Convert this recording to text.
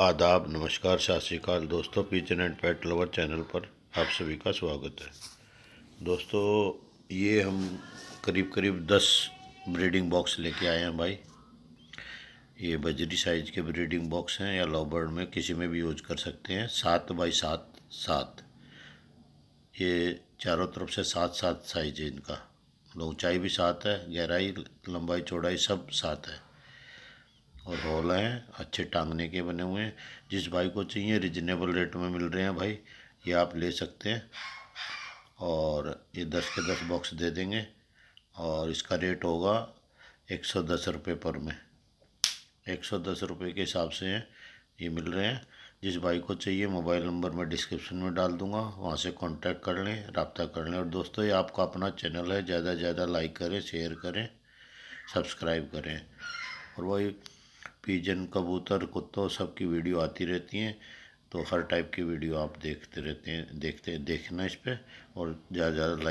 आदाब नमस्कार सत श्रीकाल दोस्तों kitchen and pet lover channel पर आप सभी का स्वागत है दोस्तों ये हम करीब करीब दस ब्रीडिंग बॉक्स लेके आए हैं भाई ये बजरी साइज़ के ब्रीडिंग बॉक्स हैं या लॉबर्ड में किसी में भी यूज कर सकते हैं सात बाई सात सात ये चारों तरफ से सात सात साइज है इनका ऊंचाई भी सात है गहराई लंबाई चौड़ाई सब सात है और हॉल हैं अच्छे टांगने के बने हुए हैं जिस भाई को चाहिए रिजनेबल रेट में मिल रहे हैं भाई ये आप ले सकते हैं और ये दस के दस बॉक्स दे देंगे और इसका रेट होगा एक सौ दस रुपये पर में एक सौ दस रुपये के हिसाब से हैं ये मिल रहे हैं जिस भाई को चाहिए मोबाइल नंबर मैं डिस्क्रिप्शन में डाल दूंगा वहाँ से कांटेक्ट कर लें रबता कर लें और दोस्तों ये आपका अपना चैनल है ज़्यादा से ज़्यादा लाइक करें शेयर करें सब्सक्राइब करें और वही पिजन कबूतर कुत्तों सब की वीडियो आती रहती हैं तो हर टाइप की वीडियो आप देखते रहते हैं देखते देखना इस पर और ज़्यादा ज़्यादा लाइक